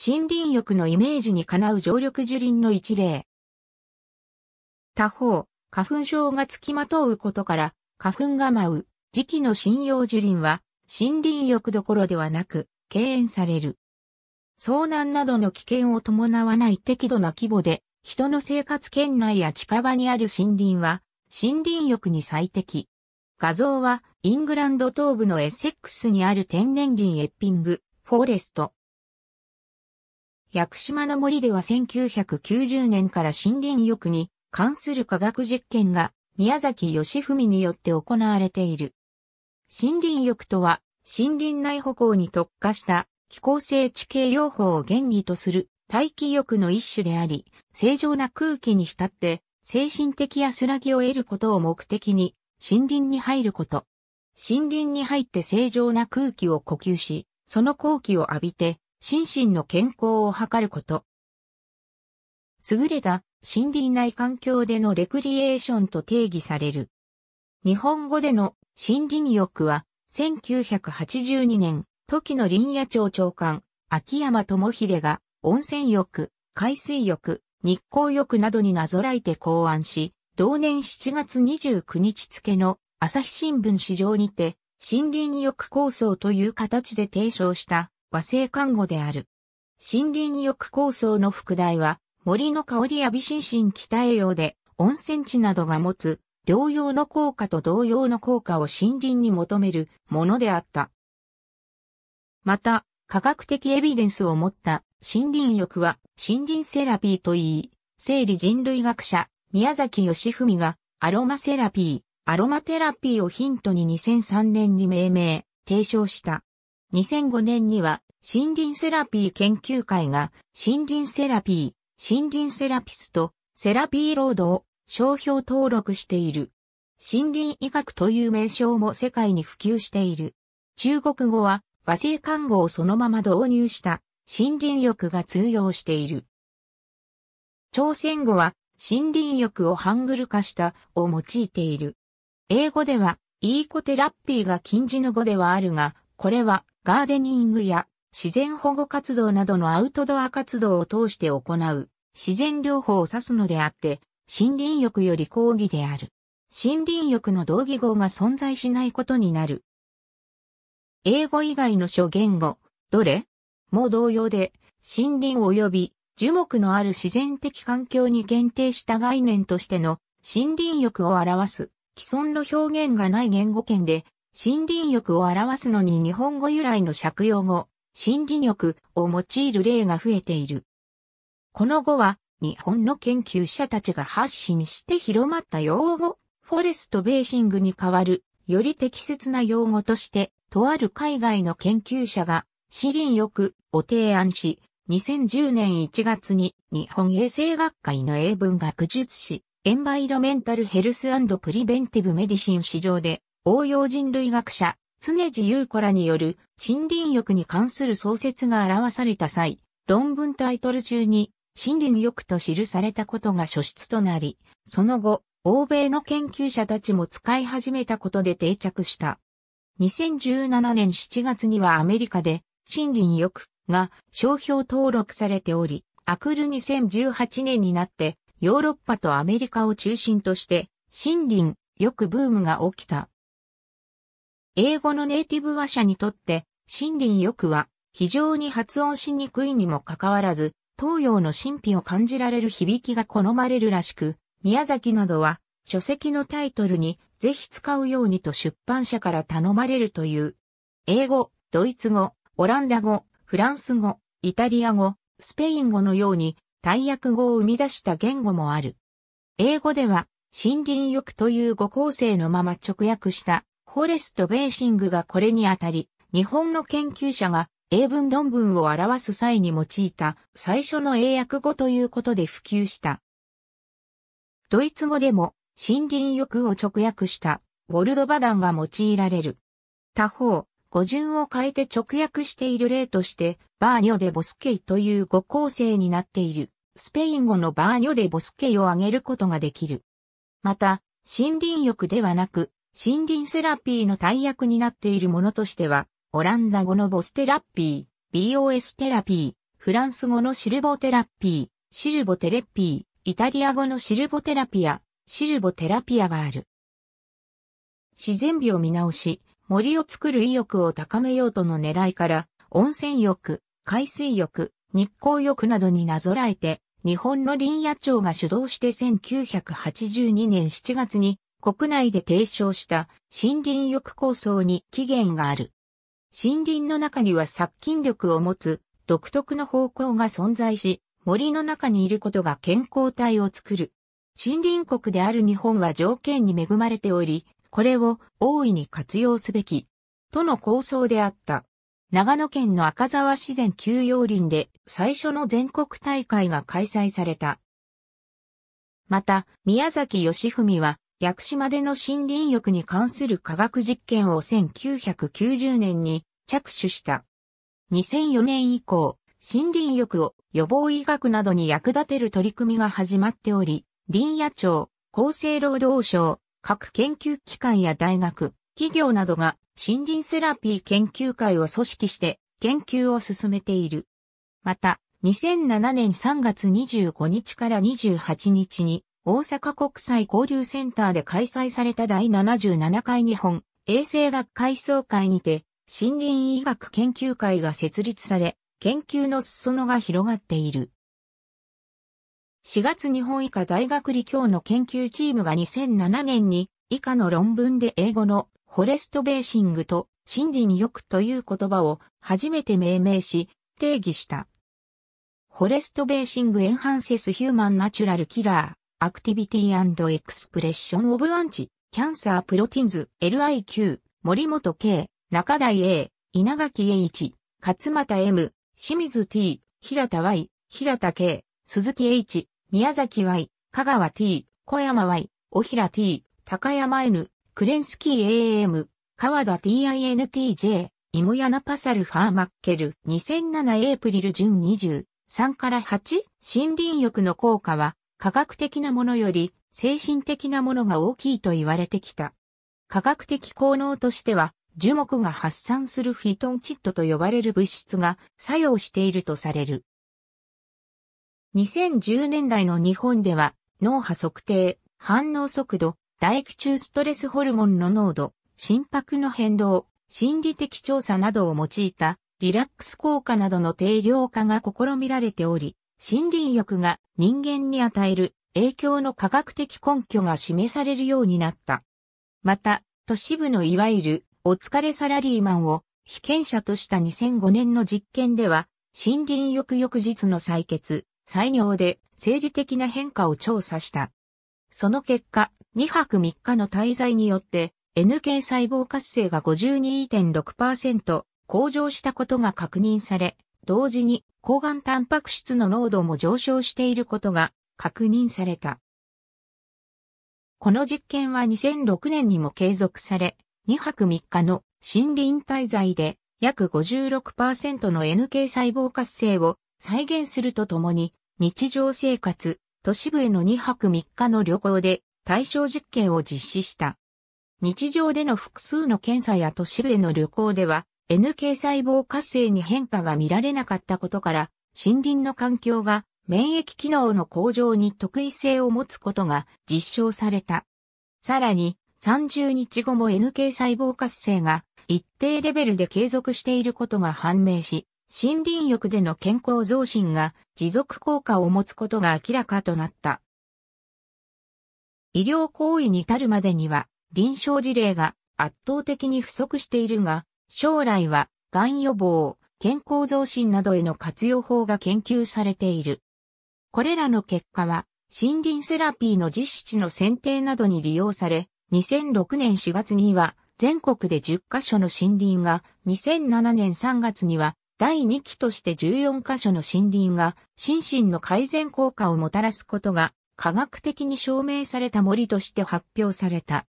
森林浴のイメージにかなう常緑樹林の一例。他方、花粉症がつきまとうことから、花粉が舞う、時期の針葉樹林は、森林浴どころではなく、敬遠される。遭難などの危険を伴わない適度な規模で、人の生活圏内や近場にある森林は、森林浴に最適。画像は、イングランド東部のエセックスにある天然林エッピング、フォーレスト。屋久島の森では1990年から森林浴に関する科学実験が宮崎義文によって行われている。森林浴とは森林内歩行に特化した気候性地形療法を原理とする大気浴の一種であり、正常な空気に浸って精神的安らぎを得ることを目的に森林に入ること。森林に入って正常な空気を呼吸し、その空気を浴びて心身の健康を図ること。優れた森林内環境でのレクリエーションと定義される。日本語での森林浴は1982年、時の林野庁長官、秋山智秀が温泉浴、海水浴、日光浴などになぞらえて考案し、同年7月29日付の朝日新聞市場にて、森林浴構想という形で提唱した和製看護である。森林浴構想の副題は、森の香りや美心身北栄養で、温泉地などが持つ、療養の効果と同様の効果を森林に求めるものであった。また、科学的エビデンスを持った森林浴は森林セラピーといい、生理人類学者宮崎義文がアロマセラピー、アロマテラピーをヒントに2003年に命名、提唱した。2005年には森林セラピー研究会が森林セラピー、森林セラピスト、セラピーロードを商標登録している。森林医学という名称も世界に普及している。中国語は和製漢語をそのまま導入した森林浴が通用している。朝鮮語は森林浴をハングル化したを用いている。英語では、イーコテラッピーが近似の語ではあるが、これはガーデニングや自然保護活動などのアウトドア活動を通して行う自然療法を指すのであって、森林浴より講義である。森林浴の同義語が存在しないことになる。英語以外の諸言語、どれも同様で、森林及び樹木のある自然的環境に限定した概念としての森林浴を表す既存の表現がない言語圏で森林浴を表すのに日本語由来の借用語、森林浴を用いる例が増えている。この語は、日本の研究者たちが発信して広まった用語、フォレストベーシングに代わる、より適切な用語として、とある海外の研究者が、森林浴を提案し、2010年1月に日本衛生学会の英文学術誌、エンバイロメンタルヘルスプリベンティブメディシン市場で応用人類学者、常地優子らによる森林浴に関する創設が表された際、論文タイトル中に森林浴と記されたことが書出となり、その後、欧米の研究者たちも使い始めたことで定着した。2017年7月にはアメリカで森林浴が商標登録されており、アクル2018年になってヨーロッパとアメリカを中心として森林浴ブームが起きた。英語のネイティブ話者にとって、森林浴は非常に発音しにくいにもかかわらず、東洋の神秘を感じられる響きが好まれるらしく、宮崎などは書籍のタイトルにぜひ使うようにと出版社から頼まれるという。英語、ドイツ語、オランダ語、フランス語、イタリア語、スペイン語のように大訳語を生み出した言語もある。英語では森林浴という語構成のまま直訳したフォレスト・ベーシングがこれにあたり、日本の研究者が英文論文を表す際に用いた最初の英訳語ということで普及した。ドイツ語でも森林浴を直訳したウォルドバダンが用いられる。他方、語順を変えて直訳している例として、バーニョでボスケイという語構成になっている、スペイン語のバーニョでボスケイを挙げることができる。また、森林浴ではなく、森林セラピーの大役になっているものとしては、オランダ語のボステラピー、BOS テラピー、フランス語のシルボテラピー、シルボテレピー、イタリア語のシルボテラピア、シルボテラピアがある。自然美を見直し、森を作る意欲を高めようとの狙いから、温泉浴、海水浴、日光浴などになぞらえて、日本の林野庁が主導して1982年7月に国内で提唱した森林浴構想に起源がある。森林の中には殺菌力を持つ独特の方向が存在し、森の中にいることが健康体を作る。森林国である日本は条件に恵まれており、これを大いに活用すべき。との構想であった。長野県の赤沢自然休養林で最初の全国大会が開催された。また、宮崎義文は屋久島での森林浴に関する科学実験を1990年に着手した。2004年以降、森林浴を予防医学などに役立てる取り組みが始まっており、林野庁、厚生労働省、各研究機関や大学、企業などが森林セラピー研究会を組織して研究を進めている。また、2007年3月25日から28日に大阪国際交流センターで開催された第77回日本衛生学会総会にて、森林医学研究会が設立され、研究の裾野が広がっている。4月日本医科大学理教の研究チームが2007年に以下の論文で英語のフォレストベーシングと森林浴という言葉を初めて命名し定義した。フォレストベーシングエンハンセスヒューマンナチュラルキラー。アクティビティエクスプレッションオブアンチ、キャンサープロティンズ、LIQ、森本 K、中台 A、稲垣 H、勝又 M、清水 T、平田 Y、平田 K、鈴木 H、宮崎 Y、香川 T、小山 Y、小平 T、高山 N、クレンスキー AM、川田 TINTJ、イモヤナパサルファーマッケル、2007エイプリル順23から8、森林浴の効果は、科学的なものより精神的なものが大きいと言われてきた。科学的効能としては、樹木が発散するフィトンチッドと呼ばれる物質が作用しているとされる。2010年代の日本では、脳波測定、反応速度、唾液中ストレスホルモンの濃度、心拍の変動、心理的調査などを用いたリラックス効果などの定量化が試みられており、森林浴が人間に与える影響の科学的根拠が示されるようになった。また、都市部のいわゆるお疲れサラリーマンを被験者とした2005年の実験では、森林浴翌日の採血、採尿で生理的な変化を調査した。その結果、2泊3日の滞在によって、NK 細胞活性が52.6%向上したことが確認され、同時に抗がんタンパク質の濃度も上昇していることが確認された。この実験は2006年にも継続され、2泊3日の森林滞在で約56%の NK 細胞活性を再現するとともに、日常生活、都市部への2泊3日の旅行で対象実験を実施した。日常での複数の検査や都市部への旅行では、NK 細胞活性に変化が見られなかったことから、森林の環境が免疫機能の向上に特異性を持つことが実証された。さらに、30日後も NK 細胞活性が一定レベルで継続していることが判明し、森林浴での健康増進が持続効果を持つことが明らかとなった。医療行為に至るまでには臨床事例が圧倒的に不足しているが、将来は、がん予防、健康増進などへの活用法が研究されている。これらの結果は、森林セラピーの実施の選定などに利用され、2006年4月には全国で10カ所の森林が、2007年3月には第2期として14カ所の森林が心身の改善効果をもたらすことが科学的に証明された森として発表された。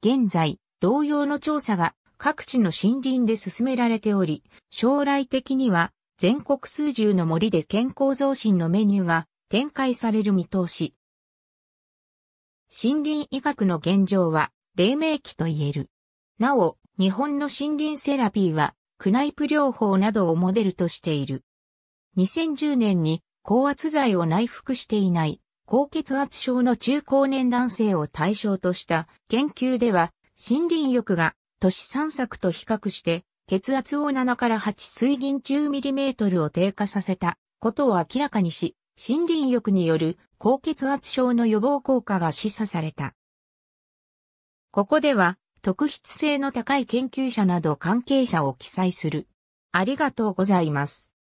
現在、同様の調査が各地の森林で進められており、将来的には全国数十の森で健康増進のメニューが展開される見通し。森林医学の現状は黎明期と言える。なお、日本の森林セラピーはクナイプ療法などをモデルとしている。2010年に高圧剤を内服していない高血圧症の中高年男性を対象とした研究では森林浴が都市散策と比較して、血圧を7から8水銀1 0トルを低下させたことを明らかにし、森林浴による高血圧症の予防効果が示唆された。ここでは、特筆性の高い研究者など関係者を記載する。ありがとうございます。